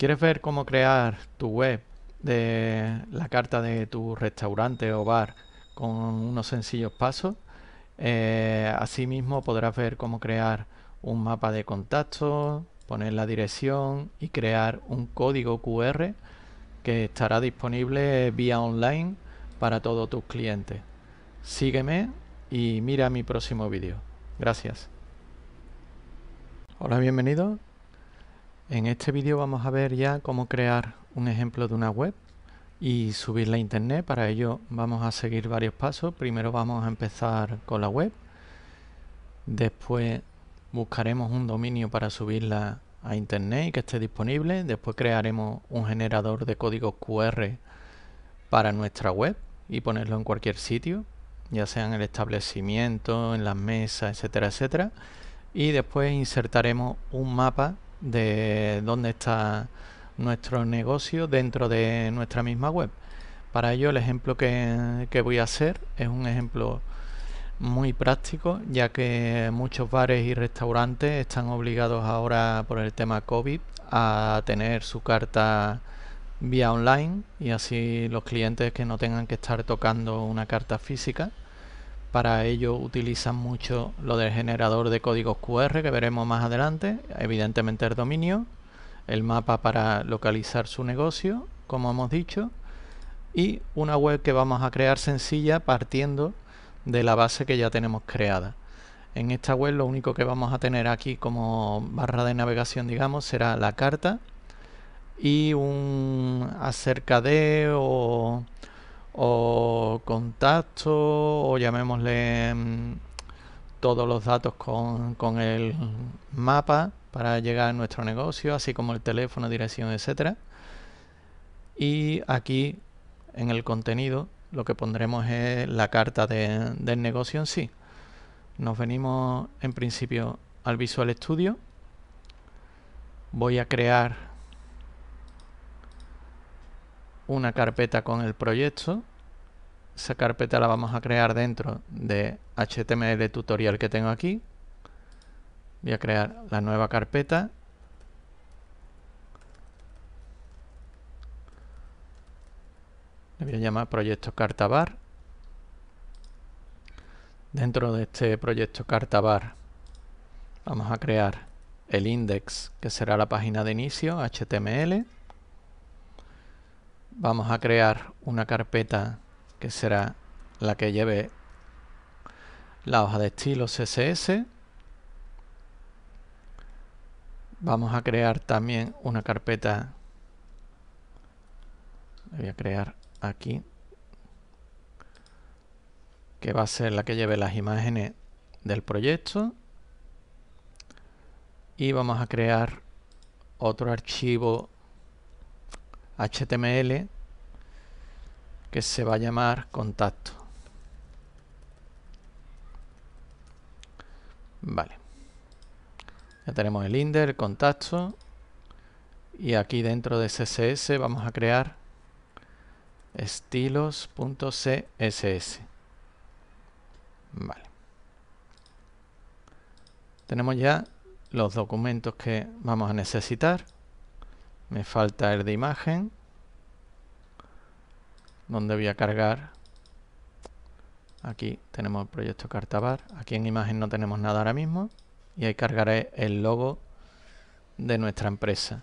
¿Quieres ver cómo crear tu web de la carta de tu restaurante o bar con unos sencillos pasos? Eh, asimismo podrás ver cómo crear un mapa de contactos, poner la dirección y crear un código QR que estará disponible vía online para todos tus clientes. Sígueme y mira mi próximo vídeo. Gracias. Hola, bienvenido. En este vídeo vamos a ver ya cómo crear un ejemplo de una web y subirla a internet. Para ello vamos a seguir varios pasos. Primero vamos a empezar con la web. Después buscaremos un dominio para subirla a internet y que esté disponible. Después crearemos un generador de código QR para nuestra web y ponerlo en cualquier sitio, ya sea en el establecimiento, en las mesas, etcétera, etcétera. Y después insertaremos un mapa de dónde está nuestro negocio dentro de nuestra misma web. Para ello el ejemplo que, voy a hacer es un ejemplo muy práctico, ya que muchos bares y restaurantes están obligados ahora por el tema COVID a tener su carta vía online y así los clientes que no tengan que estar tocando una carta física para ello utilizan mucho lo del generador de códigos QR que veremos más adelante, evidentemente el dominio, el mapa para localizar su negocio, como hemos dicho, y una web que vamos a crear sencilla partiendo de la base que ya tenemos creada. En esta web lo único que vamos a tener aquí como barra de navegación, digamos, será la carta y un acerca de o o contacto o llamémosle mm, todos los datos con, el mapa para llegar a nuestro negocio, así como el teléfono, dirección, etcétera. Y aquí en el contenido lo que pondremos es la carta del negocio en sí. Nos venimos en principio al Visual Studio. Voy a crear una carpeta con el proyecto esa carpeta la vamos a crear dentro de HTML tutorial que tengo aquí. Voy a crear la nueva carpeta. Le voy a llamar proyecto carta bar Dentro de este proyecto carta bar vamos a crear el index que será la página de inicio HTML. Vamos a crear una carpeta que será la que lleve la hoja de estilo CSS. Vamos a crear también una carpeta. Voy a crear aquí. Que va a ser la que lleve las imágenes del proyecto. Y vamos a crear otro archivo HTML que se va a llamar contacto. Vale. Ya tenemos el index, el contacto. Y aquí dentro de CSS vamos a crear estilos.css. Vale. Tenemos ya los documentos que vamos a necesitar. Me falta el de imagen donde voy a cargar. Aquí tenemos el proyecto Cartabar. Aquí en imagen no tenemos nada ahora mismo. Y ahí cargaré el logo de nuestra empresa.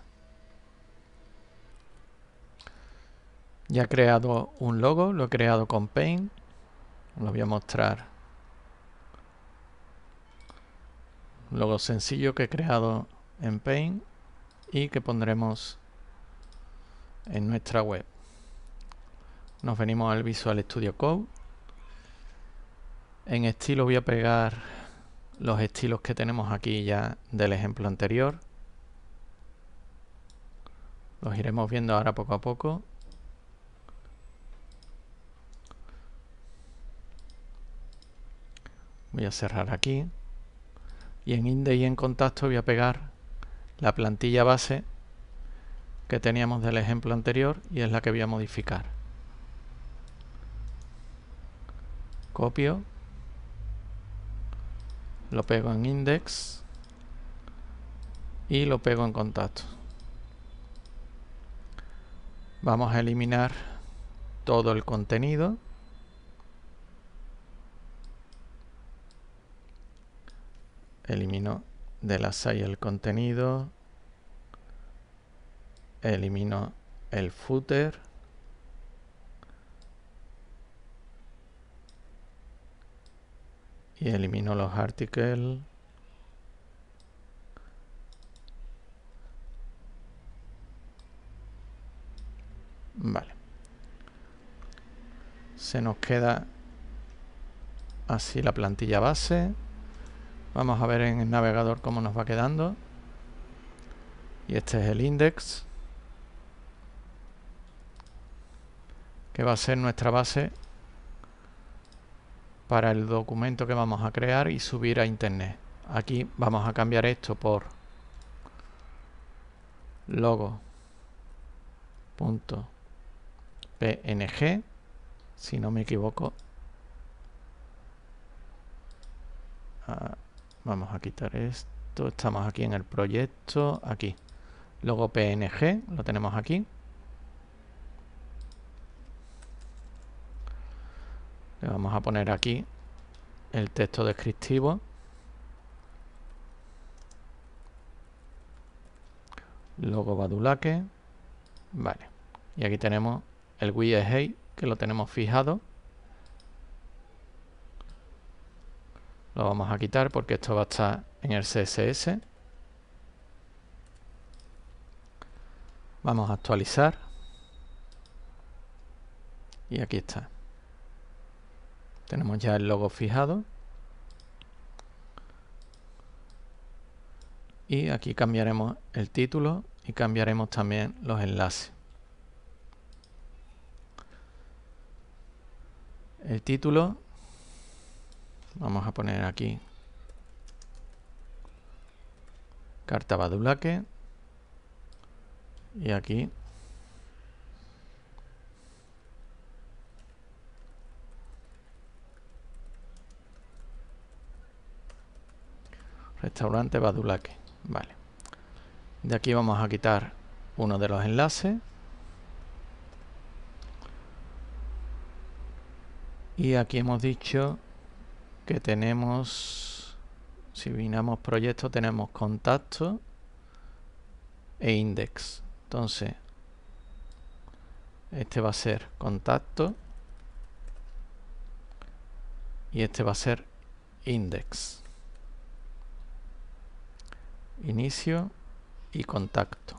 Ya he creado un logo, lo he creado con Paint. Lo voy a mostrar. Un logo sencillo que he creado en Paint y que pondremos en nuestra web. Nos venimos al Visual Studio Code. En estilo voy a pegar los estilos que tenemos aquí ya del ejemplo anterior. Los iremos viendo ahora poco a poco. Voy a cerrar aquí. Y en inde y en contacto voy a pegar la plantilla base que teníamos del ejemplo anterior y es la que voy a modificar. copio lo pego en index y lo pego en contacto vamos a eliminar todo el contenido elimino de la 6 el contenido elimino el footer y elimino los articles vale se nos queda así la plantilla base vamos a ver en el navegador cómo nos va quedando y este es el index que va a ser nuestra base para el documento que vamos a crear y subir a internet. Aquí vamos a cambiar esto por logo.png, si no me equivoco. Ah, vamos a quitar esto, estamos aquí en el proyecto, aquí. Logo.png, lo tenemos aquí. Le vamos a poner aquí el texto descriptivo. Logo Badulaque. Vale. Y aquí tenemos el Wii e que lo tenemos fijado. Lo vamos a quitar porque esto va a estar en el CSS. Vamos a actualizar. Y aquí está. Tenemos ya el logo fijado. Y aquí cambiaremos el título y cambiaremos también los enlaces. El título vamos a poner aquí carta badulaque y aquí Restaurante Badulaque. Vale. De aquí vamos a quitar uno de los enlaces. Y aquí hemos dicho que tenemos, si vinamos proyecto, tenemos contacto e index. Entonces, este va a ser contacto y este va a ser index inicio y contacto.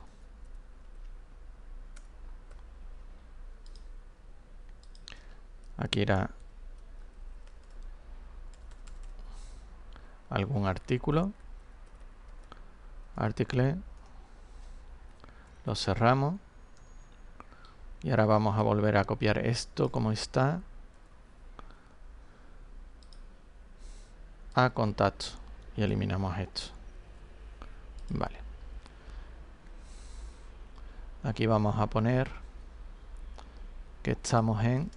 Aquí era algún artículo. Article. Lo cerramos. Y ahora vamos a volver a copiar esto como está. A contacto. Y eliminamos esto. Vale. Aquí vamos a poner que estamos en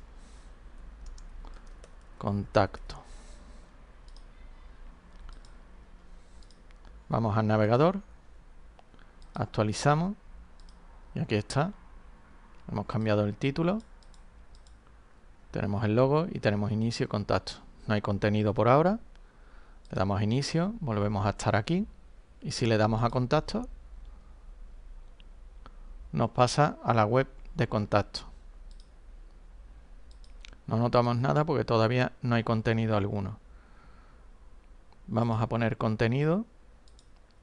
contacto. Vamos al navegador, actualizamos y aquí está. Hemos cambiado el título, tenemos el logo y tenemos inicio contacto. No hay contenido por ahora. Le damos inicio, volvemos a estar aquí. Y si le damos a contacto, nos pasa a la web de contacto. No notamos nada porque todavía no hay contenido alguno. Vamos a poner contenido.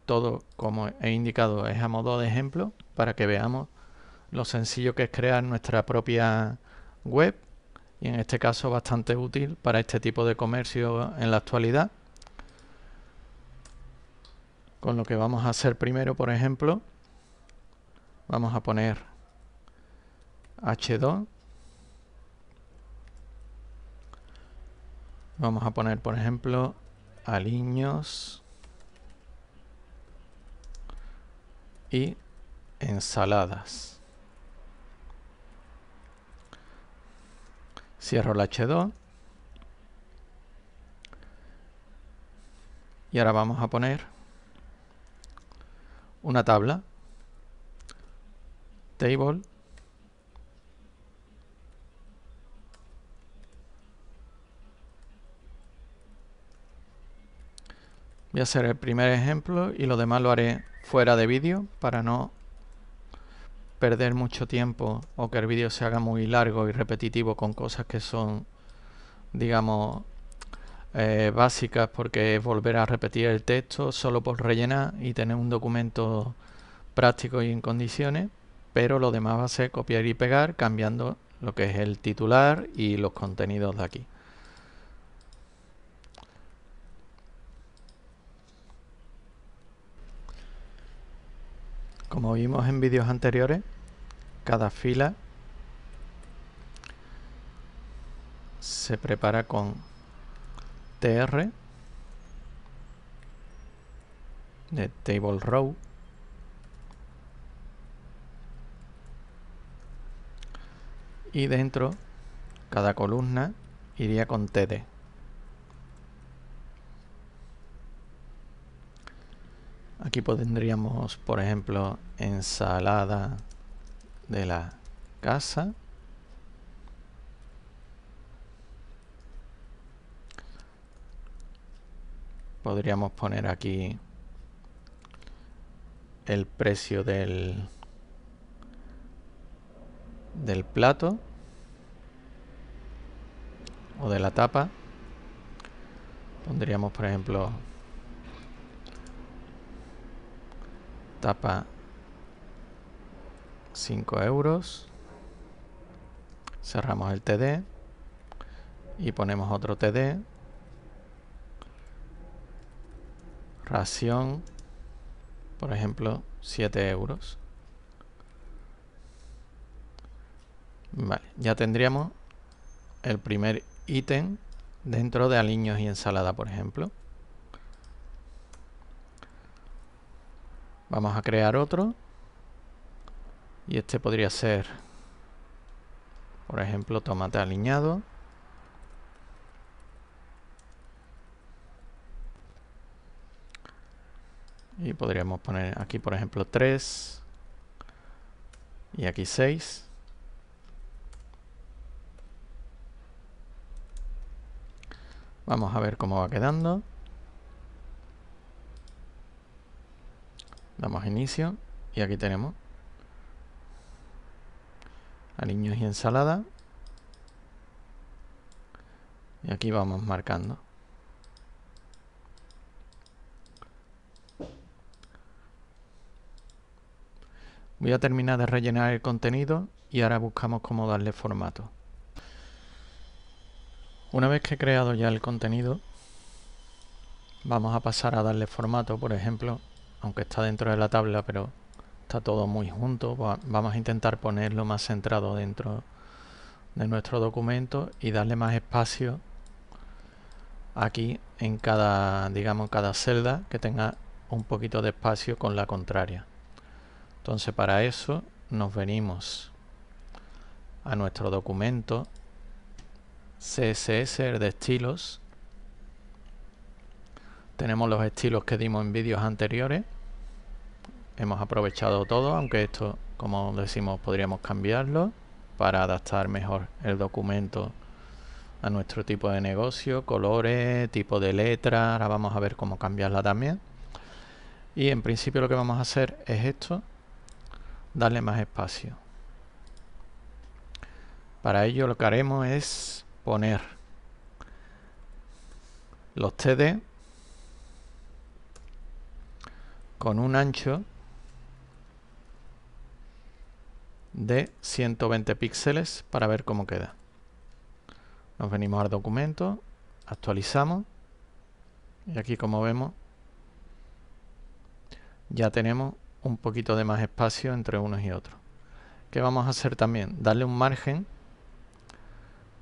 Todo, como he indicado, es a modo de ejemplo para que veamos lo sencillo que es crear nuestra propia web y en este caso bastante útil para este tipo de comercio en la actualidad con lo que vamos a hacer primero, por ejemplo, vamos a poner H2. Vamos a poner, por ejemplo, aliños y ensaladas. Cierro el H2. Y ahora vamos a poner una tabla table voy a hacer el primer ejemplo y lo demás lo haré fuera de vídeo para no perder mucho tiempo o que el vídeo se haga muy largo y repetitivo con cosas que son digamos eh, básicas porque es volver a repetir el texto solo por rellenar y tener un documento práctico y en condiciones, pero lo demás va a ser copiar y pegar cambiando lo que es el titular y los contenidos de aquí. Como vimos en vídeos anteriores, cada fila se prepara con tr de table row y dentro cada columna iría con td aquí pondríamos por ejemplo ensalada de la casa podríamos poner aquí el precio del del plato o de la tapa pondríamos por ejemplo tapa 5 euros cerramos el TD y ponemos otro TD Ración, por ejemplo, 7 euros. Vale, ya tendríamos el primer ítem dentro de aliños y ensalada, por ejemplo. Vamos a crear otro. Y este podría ser, por ejemplo, tomate aliñado. y podríamos poner aquí por ejemplo 3 y aquí 6 vamos a ver cómo va quedando damos inicio y aquí tenemos aliños y ensalada y aquí vamos marcando Voy a terminar de rellenar el contenido y ahora buscamos cómo darle formato. Una vez que he creado ya el contenido, vamos a pasar a darle formato, por ejemplo, aunque está dentro de la tabla, pero está todo muy junto, vamos a intentar ponerlo más centrado dentro de nuestro documento y darle más espacio aquí en cada, digamos, cada celda que tenga un poquito de espacio con la contraria. Entonces para eso nos venimos a nuestro documento CSS, de estilos. Tenemos los estilos que dimos en vídeos anteriores. Hemos aprovechado todo, aunque esto, como decimos, podríamos cambiarlo para adaptar mejor el documento a nuestro tipo de negocio, colores, tipo de letra, ahora vamos a ver cómo cambiarla también. Y en principio lo que vamos a hacer es esto, darle más espacio. Para ello lo que haremos es poner los TD con un ancho de 120 píxeles para ver cómo queda. Nos venimos al documento, actualizamos y aquí como vemos ya tenemos un poquito de más espacio entre unos y otros. ¿Qué vamos a hacer también? Darle un margen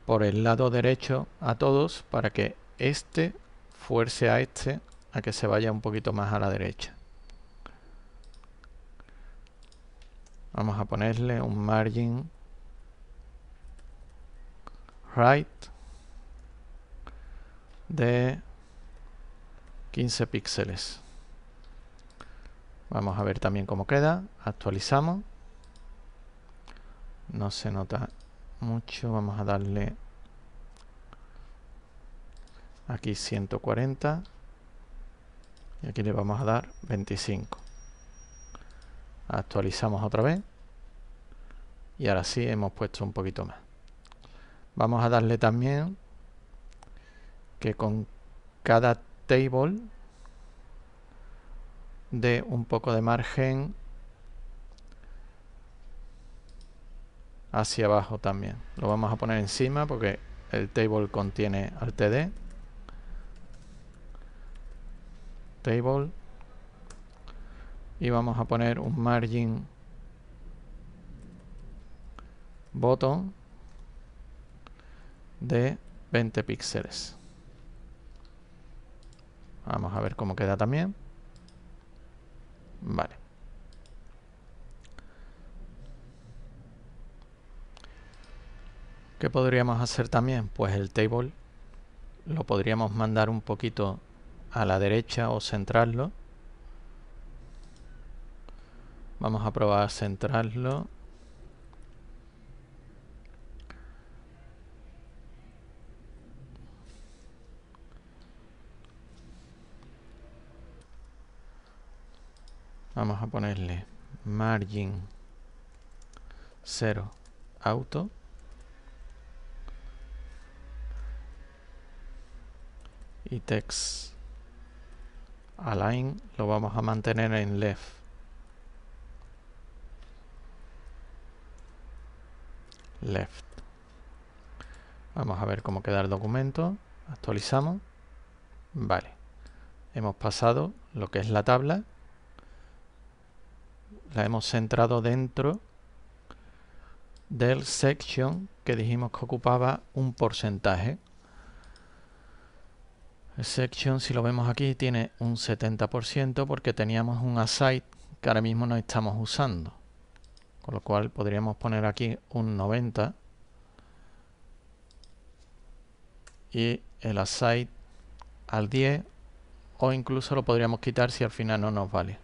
por el lado derecho a todos para que este fuerce a este a que se vaya un poquito más a la derecha. Vamos a ponerle un margin right de 15 píxeles. Vamos a ver también cómo queda. Actualizamos. No se nota mucho. Vamos a darle aquí 140. Y aquí le vamos a dar 25. Actualizamos otra vez. Y ahora sí hemos puesto un poquito más. Vamos a darle también que con cada table de un poco de margen hacia abajo también. Lo vamos a poner encima porque el table contiene al td. Table. Y vamos a poner un margin bottom de 20 píxeles. Vamos a ver cómo queda también. ¿Qué podríamos hacer también? Pues el table lo podríamos mandar un poquito a la derecha o centrarlo. Vamos a probar centrarlo. Vamos a ponerle margin 0 auto y text align lo vamos a mantener en left left vamos a ver cómo queda el documento actualizamos vale hemos pasado lo que es la tabla la hemos centrado dentro del section que dijimos que ocupaba un porcentaje. El section, si lo vemos aquí, tiene un 70% porque teníamos un aside que ahora mismo no estamos usando. Con lo cual podríamos poner aquí un 90 y el aside al 10 o incluso lo podríamos quitar si al final no nos vale.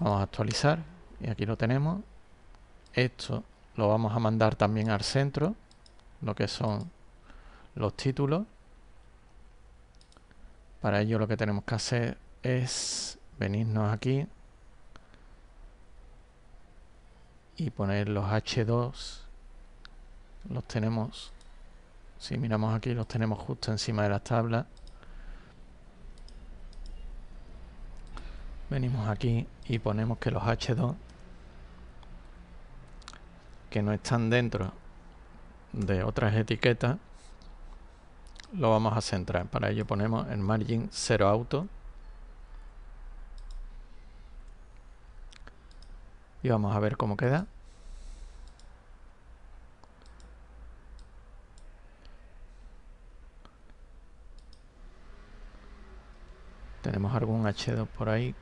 Vamos a actualizar y aquí lo tenemos. Esto lo vamos a mandar también al centro, lo que son los títulos. Para ello lo que tenemos que hacer es venirnos aquí y poner los H2. Los tenemos, si miramos aquí, los tenemos justo encima de las tablas. Venimos aquí y ponemos que los H2 que no están dentro de otras etiquetas lo vamos a centrar. Para ello ponemos el margin 0 auto y vamos a ver cómo queda. Tenemos algún H2 por ahí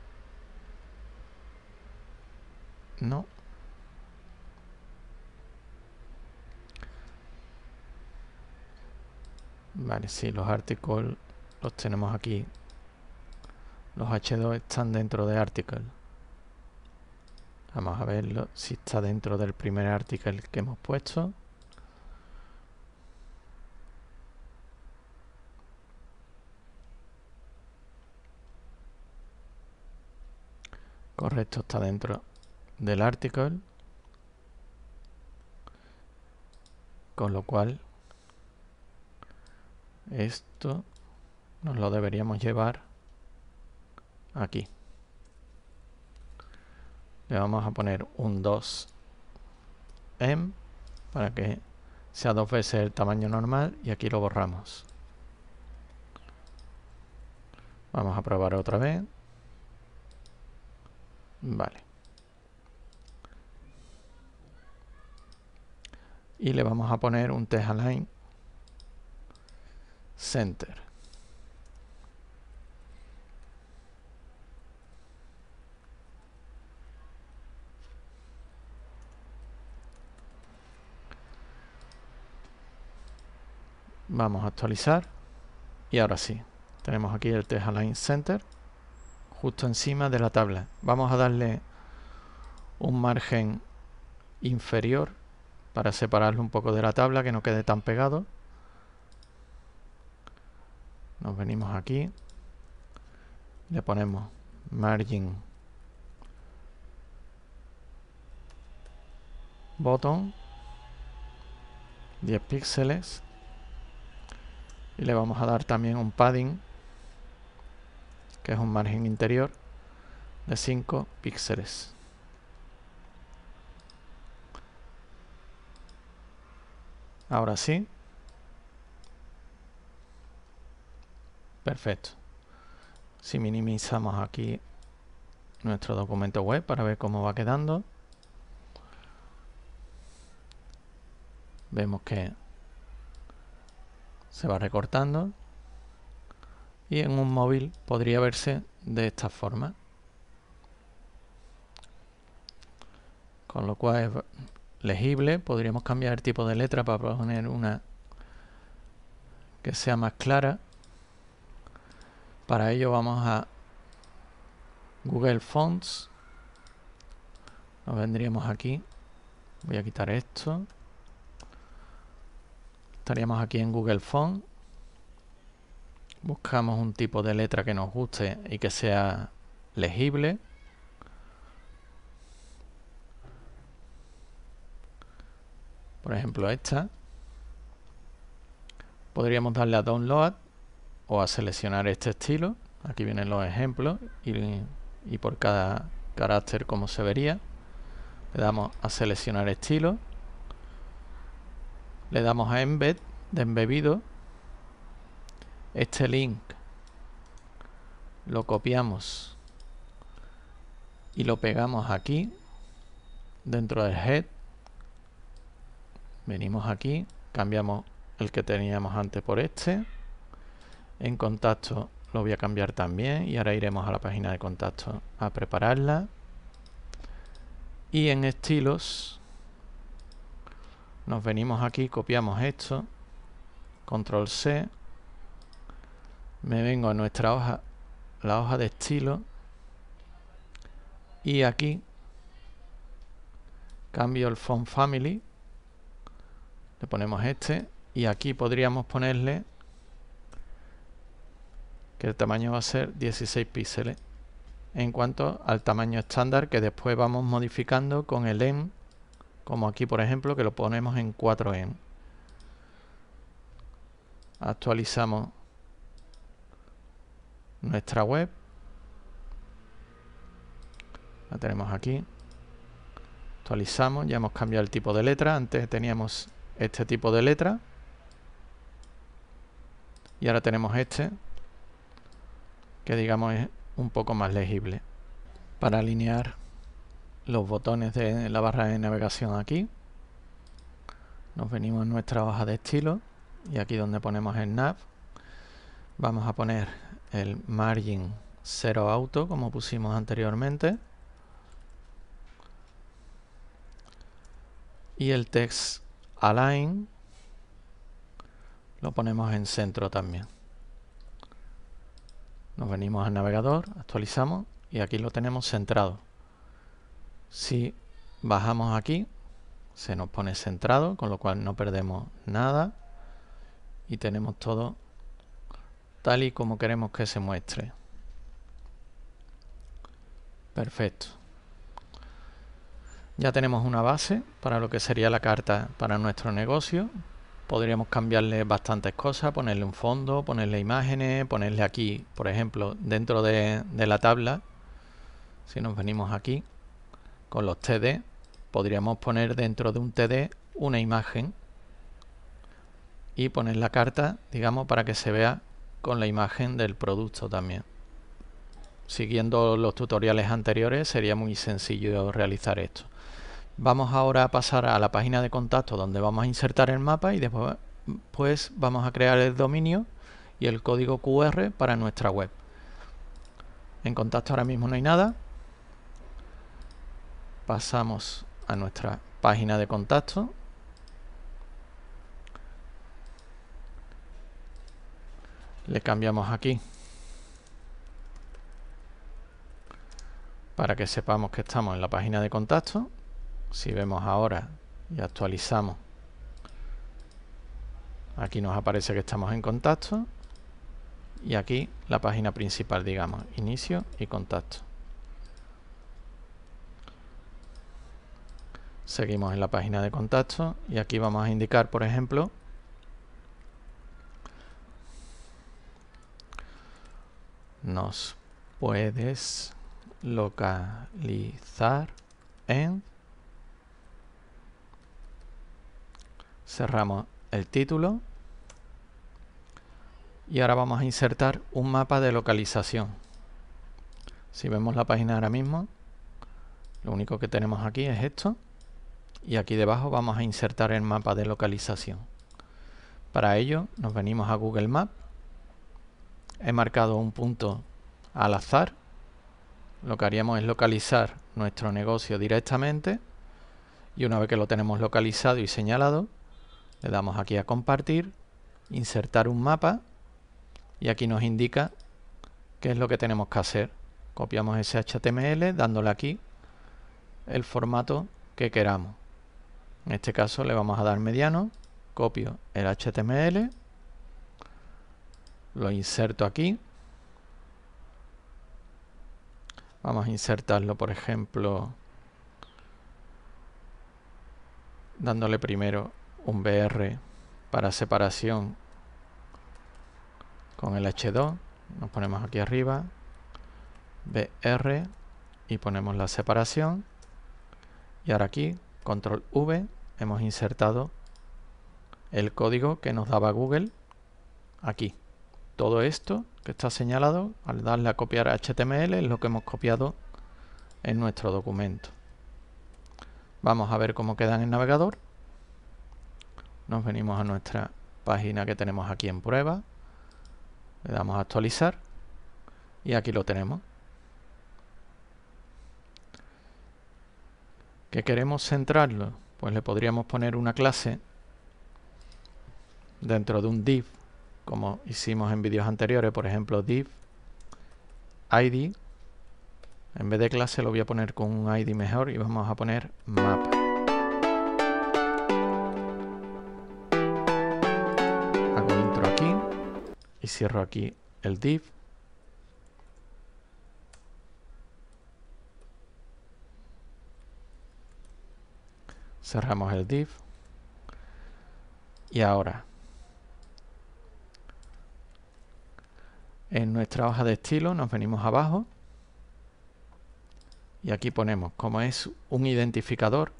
no. Vale, sí, los articles los tenemos aquí. Los H2 están dentro de article. Vamos a verlo si está dentro del primer article que hemos puesto. Correcto, está dentro del article con lo cual esto nos lo deberíamos llevar aquí le vamos a poner un 2 m para que sea dos veces el tamaño normal y aquí lo borramos vamos a probar otra vez vale y le vamos a poner un text align center vamos a actualizar y ahora sí tenemos aquí el text align center justo encima de la tabla vamos a darle un margen inferior para separarlo un poco de la tabla, que no quede tan pegado. Nos venimos aquí, le ponemos margin botón 10 píxeles y le vamos a dar también un padding que es un margen interior de 5 píxeles Ahora sí. Perfecto. Si minimizamos aquí nuestro documento web para ver cómo va quedando. Vemos que se va recortando. Y en un móvil podría verse de esta forma. Con lo cual legible. Podríamos cambiar el tipo de letra para poner una que sea más clara. Para ello vamos a Google Fonts. Nos vendríamos aquí. Voy a quitar esto. Estaríamos aquí en Google Fonts, Buscamos un tipo de letra que nos guste y que sea legible. por ejemplo esta, podríamos darle a Download o a seleccionar este estilo. Aquí vienen los ejemplos y, por cada carácter como se vería. Le damos a seleccionar estilo. Le damos a Embed de embebido. Este link lo copiamos y lo pegamos aquí dentro del head Venimos aquí, cambiamos el que teníamos antes por este. En contacto lo voy a cambiar también y ahora iremos a la página de contacto a prepararla. Y en estilos nos venimos aquí, copiamos esto, control C, me vengo a nuestra hoja, la hoja de estilo y aquí cambio el font family le ponemos este y aquí podríamos ponerle que el tamaño va a ser 16 píxeles en cuanto al tamaño estándar que después vamos modificando con el en, como aquí por ejemplo que lo ponemos en 4 en. actualizamos nuestra web la tenemos aquí actualizamos, ya hemos cambiado el tipo de letra antes teníamos este tipo de letra. Y ahora tenemos este, que digamos es un poco más legible. Para alinear los botones de la barra de navegación aquí, nos venimos a nuestra hoja de estilo y aquí donde ponemos el nav, vamos a poner el margin 0 auto como pusimos anteriormente y el text align lo ponemos en centro también nos venimos al navegador actualizamos y aquí lo tenemos centrado si bajamos aquí se nos pone centrado con lo cual no perdemos nada y tenemos todo tal y como queremos que se muestre perfecto ya tenemos una base para lo que sería la carta para nuestro negocio. Podríamos cambiarle bastantes cosas, ponerle un fondo, ponerle imágenes, ponerle aquí, por ejemplo, dentro de, la tabla, si nos venimos aquí con los TD, podríamos poner dentro de un TD una imagen y poner la carta, digamos, para que se vea con la imagen del producto también. Siguiendo los tutoriales anteriores sería muy sencillo realizar esto. Vamos ahora a pasar a la página de contacto donde vamos a insertar el mapa y después pues, vamos a crear el dominio y el código QR para nuestra web. En contacto ahora mismo no hay nada. Pasamos a nuestra página de contacto. Le cambiamos aquí para que sepamos que estamos en la página de contacto si vemos ahora y actualizamos aquí nos aparece que estamos en contacto y aquí la página principal digamos inicio y contacto seguimos en la página de contacto y aquí vamos a indicar por ejemplo nos puedes localizar en cerramos el título y ahora vamos a insertar un mapa de localización si vemos la página ahora mismo lo único que tenemos aquí es esto y aquí debajo vamos a insertar el mapa de localización para ello nos venimos a Google Maps he marcado un punto al azar lo que haríamos es localizar nuestro negocio directamente y una vez que lo tenemos localizado y señalado le damos aquí a compartir, insertar un mapa y aquí nos indica qué es lo que tenemos que hacer. Copiamos ese HTML dándole aquí el formato que queramos. En este caso le vamos a dar mediano, copio el HTML, lo inserto aquí. Vamos a insertarlo, por ejemplo, dándole primero un BR para separación con el H2 nos ponemos aquí arriba BR y ponemos la separación y ahora aquí control V hemos insertado el código que nos daba Google aquí todo esto que está señalado al darle a copiar HTML es lo que hemos copiado en nuestro documento vamos a ver cómo queda en el navegador nos venimos a nuestra página que tenemos aquí en prueba, le damos a actualizar y aquí lo tenemos. ¿Qué queremos centrarlo? Pues le podríamos poner una clase dentro de un div, como hicimos en vídeos anteriores, por ejemplo div id. En vez de clase lo voy a poner con un id mejor y vamos a poner map. y cierro aquí el div cerramos el div y ahora en nuestra hoja de estilo nos venimos abajo y aquí ponemos como es un identificador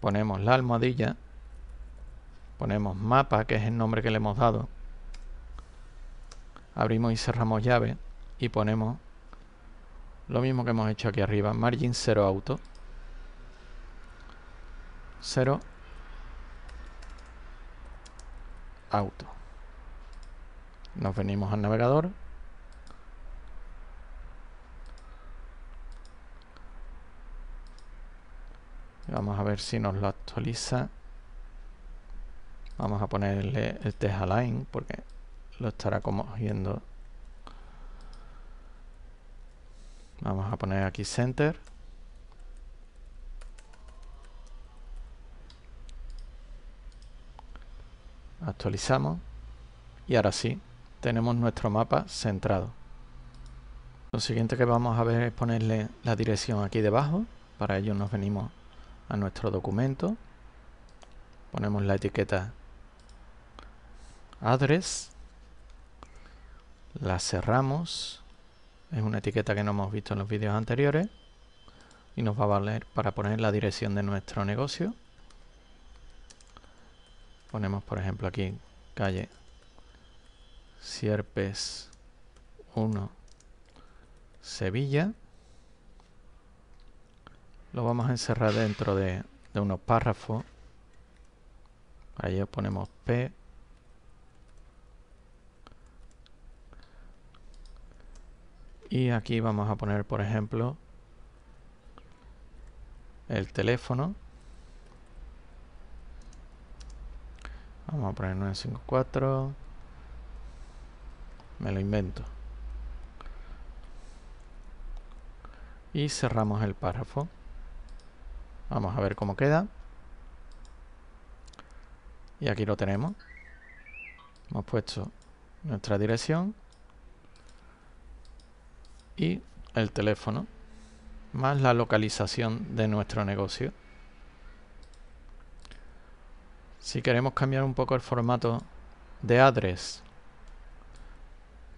ponemos la almohadilla ponemos mapa que es el nombre que le hemos dado abrimos y cerramos llave y ponemos lo mismo que hemos hecho aquí arriba, margin 0 auto 0 auto nos venimos al navegador vamos a ver si nos lo actualiza vamos a ponerle el test align porque lo estará como viendo. Vamos a poner aquí Center. Actualizamos. Y ahora sí, tenemos nuestro mapa centrado. Lo siguiente que vamos a ver es ponerle la dirección aquí debajo. Para ello nos venimos a nuestro documento. Ponemos la etiqueta address la cerramos es una etiqueta que no hemos visto en los vídeos anteriores y nos va a valer para poner la dirección de nuestro negocio ponemos por ejemplo aquí calle Sierpes 1 Sevilla lo vamos a encerrar dentro de, de unos párrafos ahí ponemos P y aquí vamos a poner por ejemplo el teléfono vamos a poner 954 me lo invento y cerramos el párrafo vamos a ver cómo queda y aquí lo tenemos hemos puesto nuestra dirección y el teléfono más la localización de nuestro negocio. Si queremos cambiar un poco el formato de address,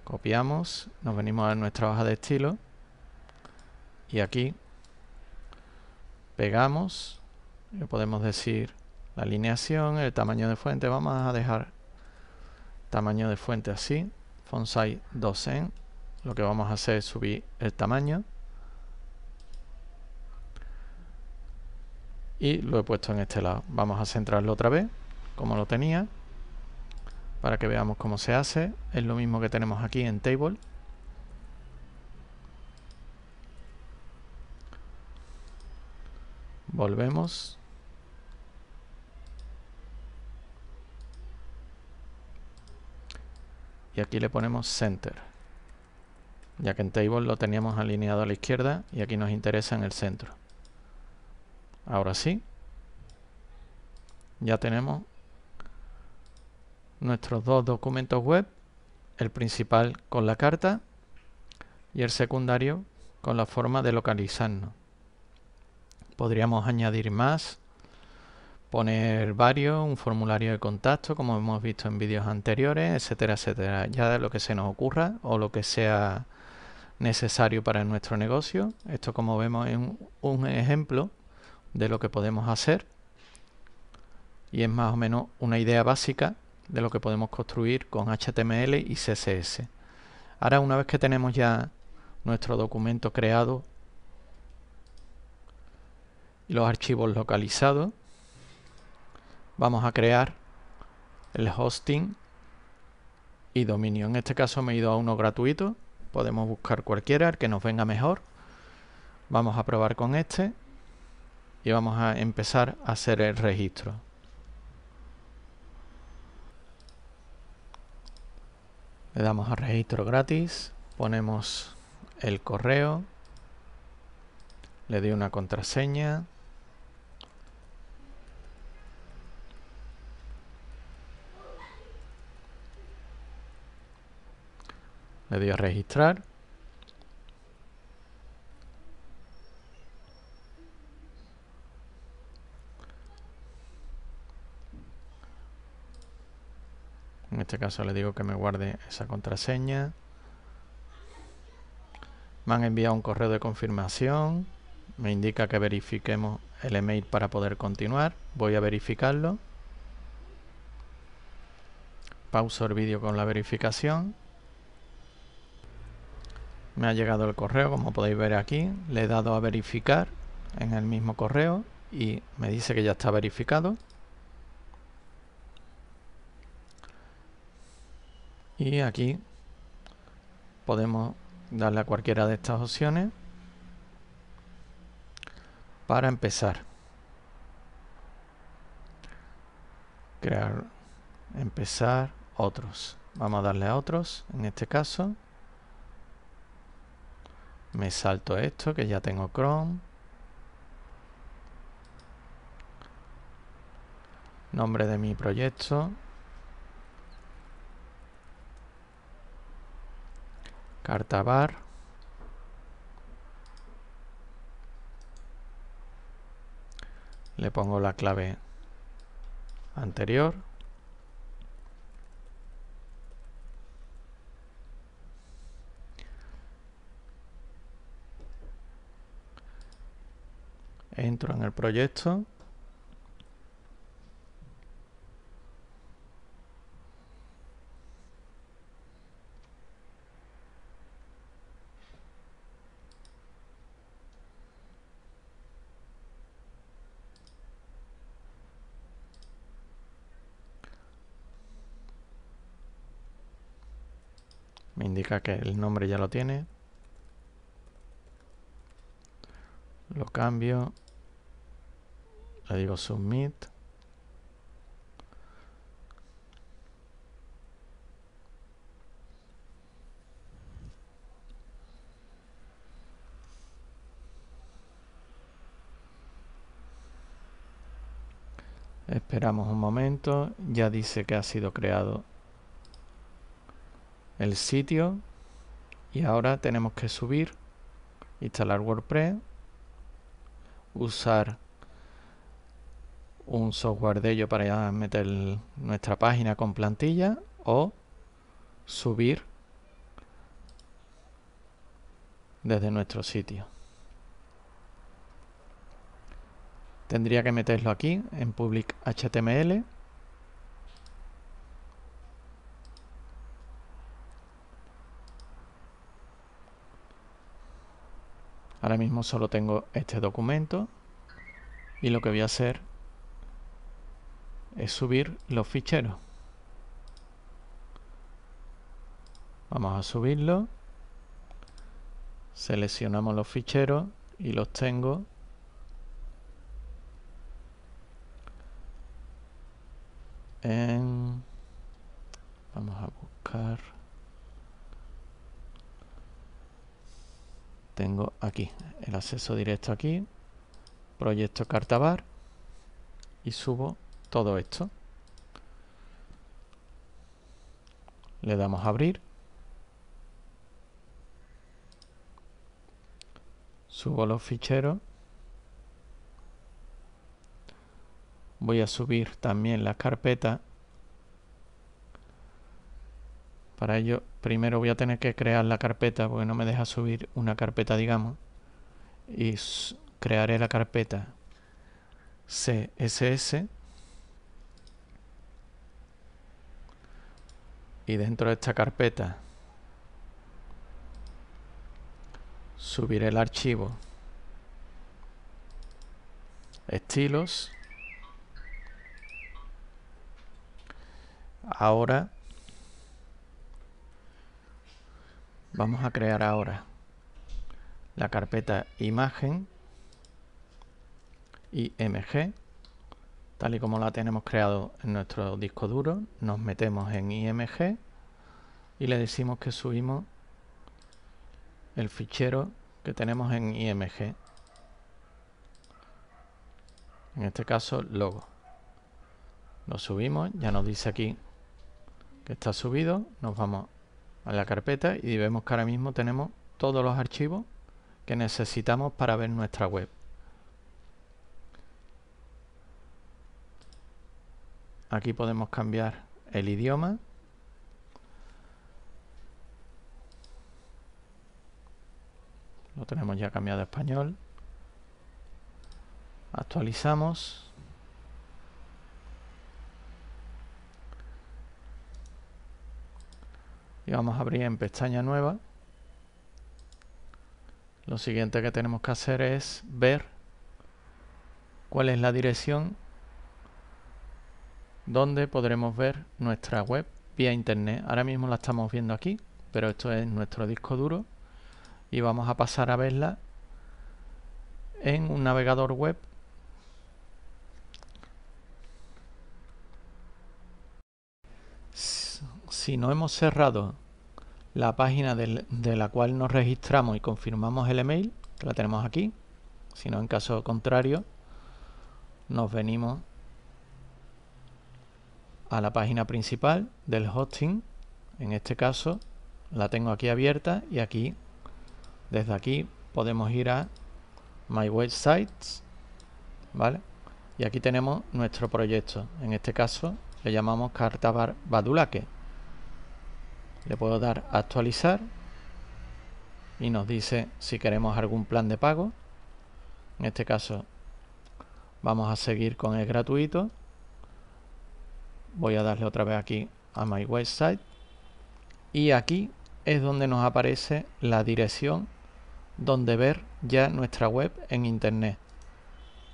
copiamos, nos venimos a nuestra hoja de estilo y aquí pegamos, le podemos decir la alineación, el tamaño de fuente, vamos a dejar tamaño de fuente así, font size 2 lo que vamos a hacer es subir el tamaño y lo he puesto en este lado vamos a centrarlo otra vez como lo tenía para que veamos cómo se hace es lo mismo que tenemos aquí en table volvemos y aquí le ponemos center ya que en table lo teníamos alineado a la izquierda y aquí nos interesa en el centro. Ahora sí, ya tenemos nuestros dos documentos web, el principal con la carta y el secundario con la forma de localizarnos. Podríamos añadir más, poner varios, un formulario de contacto como hemos visto en vídeos anteriores, etcétera, etcétera. Ya lo que se nos ocurra o lo que sea necesario para nuestro negocio. Esto como vemos es un ejemplo de lo que podemos hacer y es más o menos una idea básica de lo que podemos construir con HTML y CSS. Ahora una vez que tenemos ya nuestro documento creado y los archivos localizados, vamos a crear el hosting y dominio. En este caso me he ido a uno gratuito Podemos buscar cualquiera, el que nos venga mejor. Vamos a probar con este y vamos a empezar a hacer el registro. Le damos a registro gratis, ponemos el correo, le doy una contraseña, le doy a registrar en este caso le digo que me guarde esa contraseña me han enviado un correo de confirmación me indica que verifiquemos el email para poder continuar voy a verificarlo pauso el vídeo con la verificación me ha llegado el correo, como podéis ver aquí. Le he dado a verificar en el mismo correo y me dice que ya está verificado. Y aquí podemos darle a cualquiera de estas opciones para empezar. Crear, empezar, otros. Vamos a darle a otros en este caso. Me salto esto, que ya tengo Chrome. Nombre de mi proyecto. Carta bar. Le pongo la clave anterior. Entro en el proyecto. Me indica que el nombre ya lo tiene. lo cambio le digo submit Esperamos un momento, ya dice que ha sido creado el sitio y ahora tenemos que subir, instalar WordPress usar un software de ello para ya meter nuestra página con plantilla o subir desde nuestro sitio. Tendría que meterlo aquí en public html Ahora mismo solo tengo este documento y lo que voy a hacer es subir los ficheros. Vamos a subirlo. Seleccionamos los ficheros y los tengo Vamos a buscar... tengo aquí. El acceso directo aquí. Proyecto cartabar. Y subo todo esto. Le damos a abrir. Subo los ficheros. Voy a subir también las carpetas Para ello, primero voy a tener que crear la carpeta, porque no me deja subir una carpeta, digamos. Y crearé la carpeta CSS. Y dentro de esta carpeta subiré el archivo estilos ahora Vamos a crear ahora la carpeta imagen img tal y como la tenemos creado en nuestro disco duro nos metemos en img y le decimos que subimos el fichero que tenemos en img en este caso logo lo subimos ya nos dice aquí que está subido nos vamos a la carpeta y vemos que ahora mismo tenemos todos los archivos que necesitamos para ver nuestra web. Aquí podemos cambiar el idioma. Lo tenemos ya cambiado a español. Actualizamos. y vamos a abrir en pestaña nueva. Lo siguiente que tenemos que hacer es ver cuál es la dirección donde podremos ver nuestra web vía internet. Ahora mismo la estamos viendo aquí, pero esto es nuestro disco duro y vamos a pasar a verla en un navegador web Si no hemos cerrado la página de la cual nos registramos y confirmamos el email, que la tenemos aquí, si no en caso contrario, nos venimos a la página principal del hosting, en este caso la tengo aquí abierta y aquí, desde aquí podemos ir a My Websites, ¿vale? Y aquí tenemos nuestro proyecto, en este caso le llamamos Carta Badulaque. Le puedo dar actualizar y nos dice si queremos algún plan de pago. En este caso vamos a seguir con el gratuito. Voy a darle otra vez aquí a My Website. Y aquí es donde nos aparece la dirección donde ver ya nuestra web en internet.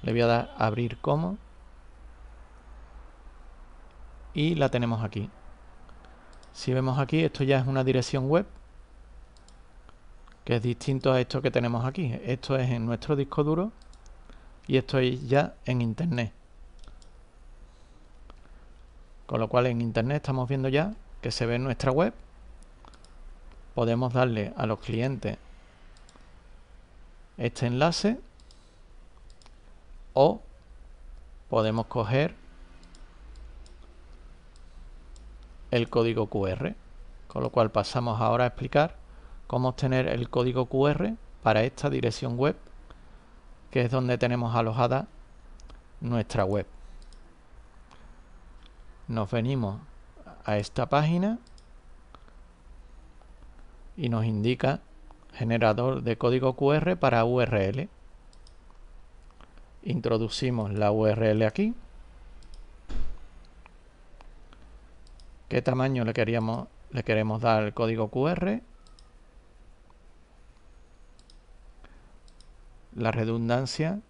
Le voy a dar abrir como. Y la tenemos aquí. Si vemos aquí, esto ya es una dirección web, que es distinto a esto que tenemos aquí. Esto es en nuestro disco duro y esto es ya en Internet. Con lo cual en Internet estamos viendo ya que se ve en nuestra web. Podemos darle a los clientes este enlace o podemos coger el código QR. Con lo cual pasamos ahora a explicar cómo obtener el código QR para esta dirección web, que es donde tenemos alojada nuestra web. Nos venimos a esta página y nos indica generador de código QR para URL. Introducimos la URL aquí. qué tamaño le, queríamos, le queremos dar al código QR. La redundancia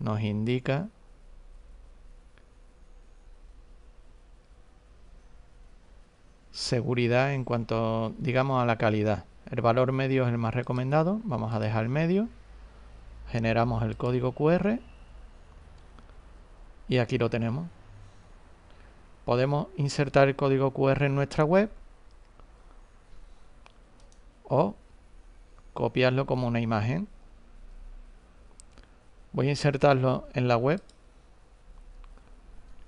nos indica seguridad en cuanto, digamos, a la calidad. El valor medio es el más recomendado. Vamos a dejar medio. Generamos el código QR. Y aquí lo tenemos podemos insertar el código QR en nuestra web o copiarlo como una imagen. Voy a insertarlo en la web.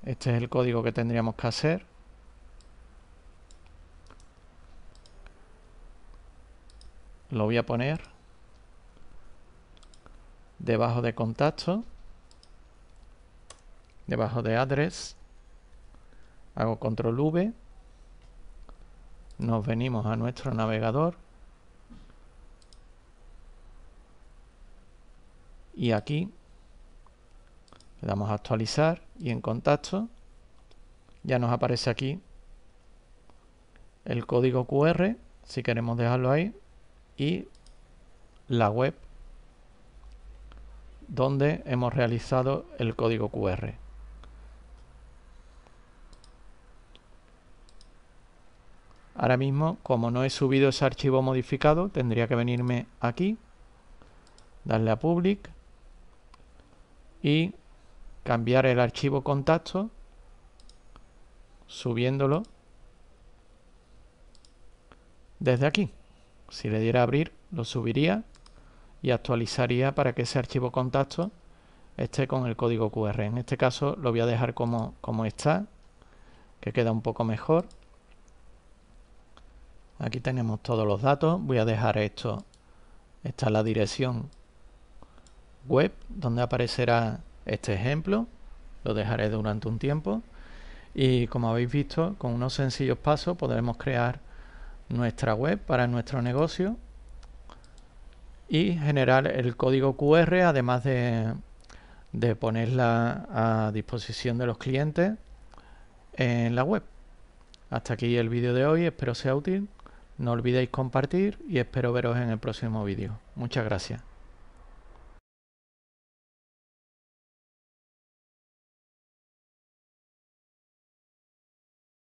Este es el código que tendríamos que hacer. Lo voy a poner debajo de contacto, debajo de address Hago control V. Nos venimos a nuestro navegador. Y aquí le damos a actualizar y en contacto ya nos aparece aquí el código QR si queremos dejarlo ahí y la web donde hemos realizado el código QR. Ahora mismo, como no he subido ese archivo modificado, tendría que venirme aquí, darle a public y cambiar el archivo contacto subiéndolo desde aquí. Si le diera a abrir, lo subiría y actualizaría para que ese archivo contacto esté con el código QR. En este caso lo voy a dejar como, como está, que queda un poco mejor. Aquí tenemos todos los datos. Voy a dejar esto. Esta es la dirección web donde aparecerá este ejemplo. Lo dejaré durante un tiempo. Y como habéis visto, con unos sencillos pasos podremos crear nuestra web para nuestro negocio y generar el código QR además de, de ponerla a disposición de los clientes en la web. Hasta aquí el vídeo de hoy, espero sea útil. No olvidéis compartir y espero veros en el próximo vídeo. Muchas gracias.